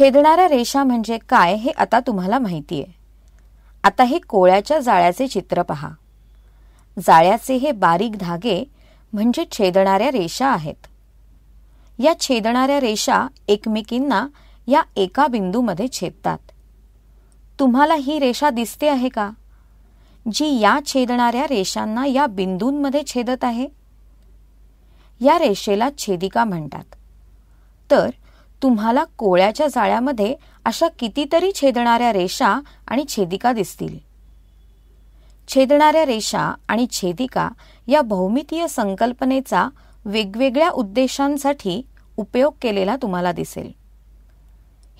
छेदणाऱ्या रेषा म्हणजे काय हे आता तुम्हाला माहिती आहे आता हे कोळ्याच्या जाळ्याचे चित्र पहा जाळ्याचे हे बारीक धागे म्हणजे छेदणाऱ्या रेषा आहेत या छेदणाऱ्या रेषा एकमेकींना या एका बिंदूमध्ये छेदतात तुम्हाला ही रेषा दिसते आहे का जी या छेदणाऱ्या रेषांना या बिंदूंमध्ये छेदत आहे या रेषेला छेदिका म्हणतात तर तुम्हाला कोळ्याच्या जाळ्यामध्ये अशा कितीतरी छेदणाऱ्या रेषा आणि छेदिका दिसतील छेदणाऱ्या रेषा आणि छेदिका या भौमितीय संकल्पनेचा वेगवेगळ्या उद्देशांसाठी उपयोग केलेला तुम्हाला दिसेल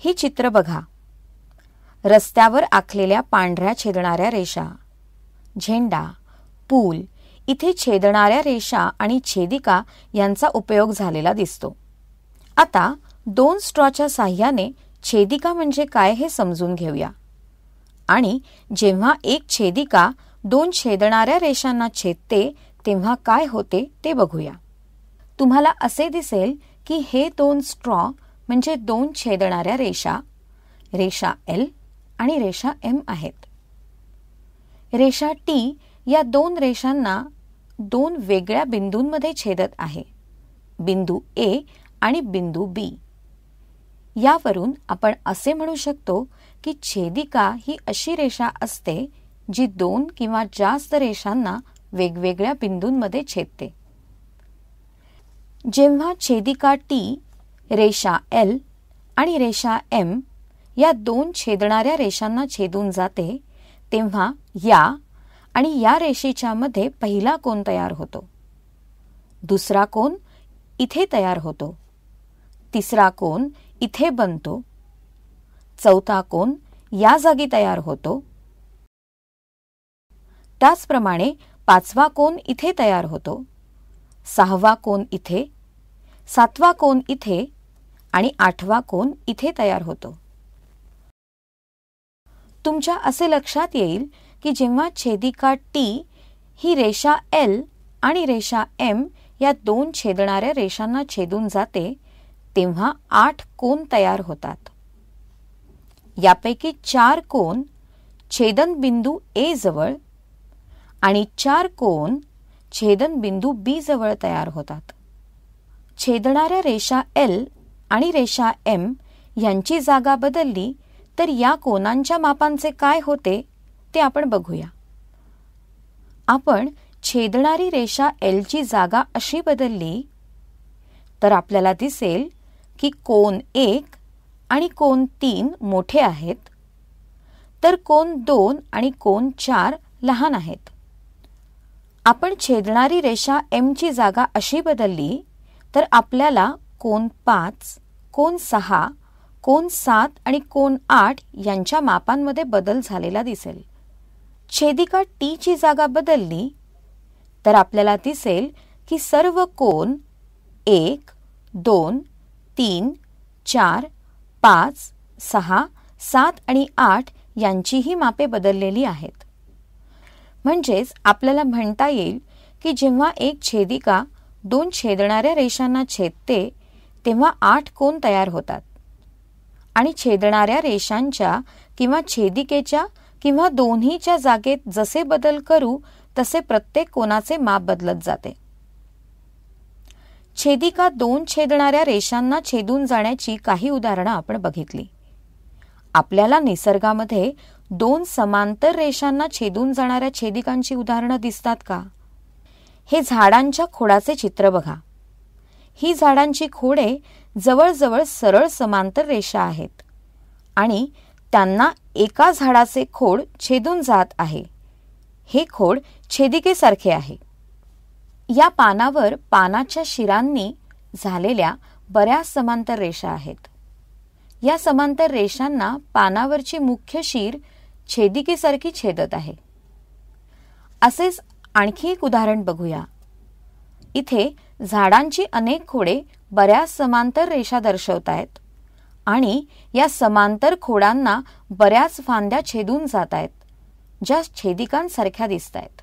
ही चित्र बघा रस्त्यावर आखलेल्या पांढऱ्या छेदणाऱ्या रेषा झेंडा पूल इथे छेदणाऱ्या रेषा आणि छेदिका यांचा उपयोग झालेला दिसतो आता दोन स्ट्रॉच्या साह्याने छेदिका म्हणजे काय हे समजून घेऊया आणि जेव्हा एक छेदिका दोन छेदणाऱ्या रेषांना छेदते तेव्हा काय होते ते बघूया तुम्हाला असे दिसेल की हे दोन स्ट्रॉ म्हणजे दोन छेदणाऱ्या रेषा रेषा एल आणि रेषा एम आहेत रेषा टी या दोन रेषांना दोन वेगळ्या बिंदूंमध्ये छेदत आहे बिंदू ए आणि बिंदू बी यावरून आपण असे म्हणू शकतो की छेदिका ही अशी रेषा असते जी दोन किंवा जास्त रेषांना वेगवेगळ्या बिंदूंमध्ये छेदते जेव्हा छेदिका टी रेषा एल आणि रेषा एम या दोन छेदणाऱ्या रेषांना छेदून जाते तेव्हा या आणि या रेषेच्या मध्ये पहिला कोन तयार होतो दुसरा कोन इथे तयार होतो तिसरा कोन इथे बनतो चौथा कोन या जागी तयार होतो त्याचप्रमाणे पाचवा कोन इथे तयार होतो सहावा कोन इथे सातवा कोन इथे आणि आठवा कोन इथे तयार होतो तुमच्या असे लक्षात येईल की जेव्हा छेदिका टी ही रेषा एल आणि रेषा एम या दोन छेदणाऱ्या रेषांना छेदून जाते तेव्हा आठ कोन तयार होतात यापैकी चार कोन बिंदू ए जवळ आणि चार कोन बिंदू बी जवळ तयार होतात छेदणाऱ्या रेषा एल आणि रेषा एम यांची जागा बदलली तर या कोनांच्या मापांचे काय होते ते आपण बघूया आपण छेदणारी रेषा एलची जागा अशी बदलली तर आपल्याला दिसेल की कोण एक आणि कोण तीन मोठे आहेत तर कोण दोन आणि कोण चार लहान आहेत आपण छेदणारी रेषा एमची जागा अशी बदलली तर आपल्याला कोण पाच कोण सहा कोण सात आणि कोण आठ यांच्या मापांमध्ये बदल झालेला दिसेल छेदिका टीची जागा बदलली तर आपल्याला दिसेल की सर्व कोण एक दोन तीन चार पाच सहा सात आणि आठ यांचीही मापे बदललेली आहेत म्हणजेच आपल्याला म्हणता येईल की जेव्हा एक छेदिका दोन छेदणाऱ्या रेषांना छेदते तेव्हा आठ कोण तयार होतात आणि छेदणाऱ्या रेषांच्या किंवा छेदिकेच्या किंवा दोन्हीच्या जागेत जसे बदल करू तसे प्रत्येक कोणाचे माप बदलत जाते छेदिका दोन छेदणाऱ्या रेषांना छेदून जाण्याची काही उदाहरणं आपण बघितली आपल्याला निसर्गामध्ये दोन समांतर रेषांना छेदून जाणाऱ्या छेदिकांची उदाहरणं दिसतात का हे झाडांच्या खोडाचे चित्र बघा ही झाडांची खोडे जवळजवळ सरळ समांतर रेषा आहेत आणि त्यांना एका झाडाचे खोड छेदून जात आहे हे खोड छेदिकेसारखे आहे या पानावर पानाच्या शिरांनी झालेल्या बऱ्याच समांतर रेषा आहेत या समांतर रेषांना पानावरची मुख्य शीर छेदिकेसारखी छेदत आहे असेच आणखी एक उदाहरण बघूया इथे झाडांची अनेक खोडे बऱ्याच समांतर रेषा दर्शवत आहेत आणि या समांतर खोडांना बऱ्याच फांद्या छेदून जात आहेत ज्या छेदिकांसारख्या दिसत आहेत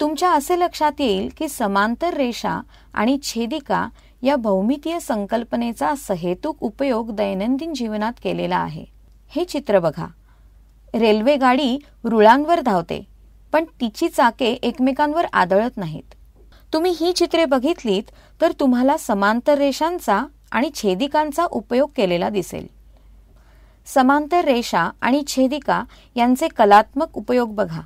तुमच्या असे लक्षात येईल की समांतर रेषा आणि छेदिका या भौमितीय संकल्पनेचा सहेतुक उपयोग दैनंदिन जीवनात केलेला आहे हे चित्र बघा रेल्वे गाडी रुळांवर धावते पण तिची चाके एकमेकांवर आदळत नाहीत तुम्ही ही चित्रे बघितलीत तर तुम्हाला समांतर रेषांचा आणि छेदिकांचा उपयोग केलेला दिसेल समांतर रेषा आणि छेदिका यांचे कलात्मक उपयोग बघा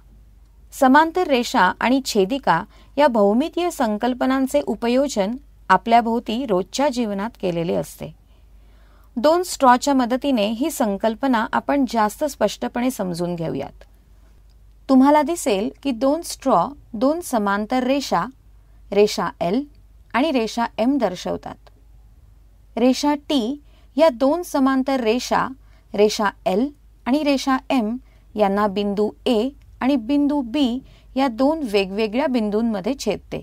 समांतर रेषा आणि छेदिका या भौमितीय संकल्पनांचे उपयोजन आपल्याभोवती रोजच्या जीवनात केलेले असते दोन स्ट्रॉच्या मदतीने ही संकल्पना आपण जास्त स्पष्टपणे समजून घेऊयात तुम्हाला दिसेल की दोन स्ट्रॉ दोन समांतर रेषा रेषा एल आणि रेषा एम दर्शवतात रेषा टी या दोन समांतर रेषा रेषा एल आणि रेषा एम यांना बिंदू ए आणि बिंदू बी या दोन वेगवेगळ्या बिंदूंमध्ये छेदते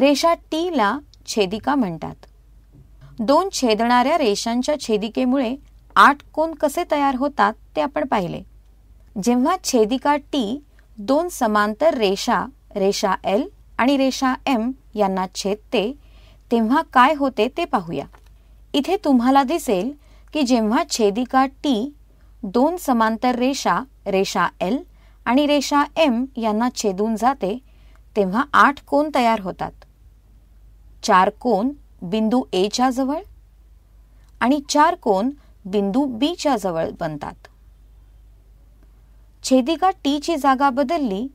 रेषा टीला छेदिका म्हणतात दोन छेदणाऱ्या रेषांच्या छेदिकेमुळे आठ कोन कसे तयार होतात ते आपण पाहिले जेव्हा छेदिका टी दोन समांतर रेषा रेषा एल आणि रेषा एम यांना छेदते तेव्हा काय होते ते पाहूया इथे तुम्हाला दिसेल की जेव्हा छेदिका टी दोन समांतर रेषा रेषा एल आणि रेषा एम यांना छेदून जाते तेव्हा आठ कोन तयार होतात चार कोन बिंदू एच्या जवळ आणि चार कोन बिंदू बीच्या जवळ बनतात छेदिका टीची जागा बदलली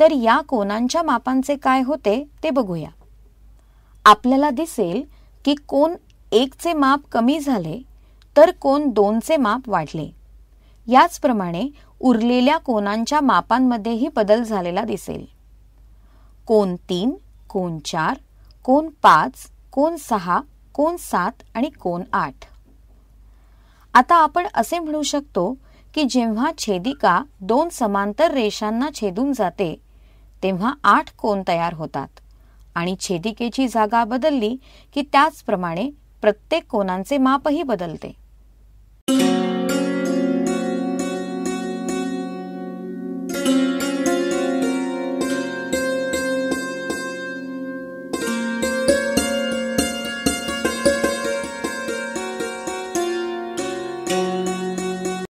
तर या कोनांच्या मापांचे काय होते ते बघूया आपल्याला दिसेल की कोन चे माप कमी झाले तर कोन दोनचे माप वाढले याचप्रमाणे उरलेल्या कोनांच्या मापांमध्येही बदल झालेला दिसेल कोण तीन कोण चार कोण पाच कोण सहा कोण सात आणि कोण आठ आता आपण असे म्हणू शकतो की जेव्हा छेदिका दोन समांतर रेषांना छेदून जाते तेव्हा आठ कोण तयार होतात आणि छेदिकेची जागा बदलली की त्याचप्रमाणे प्रत्येक कोणांचे मापही बदलते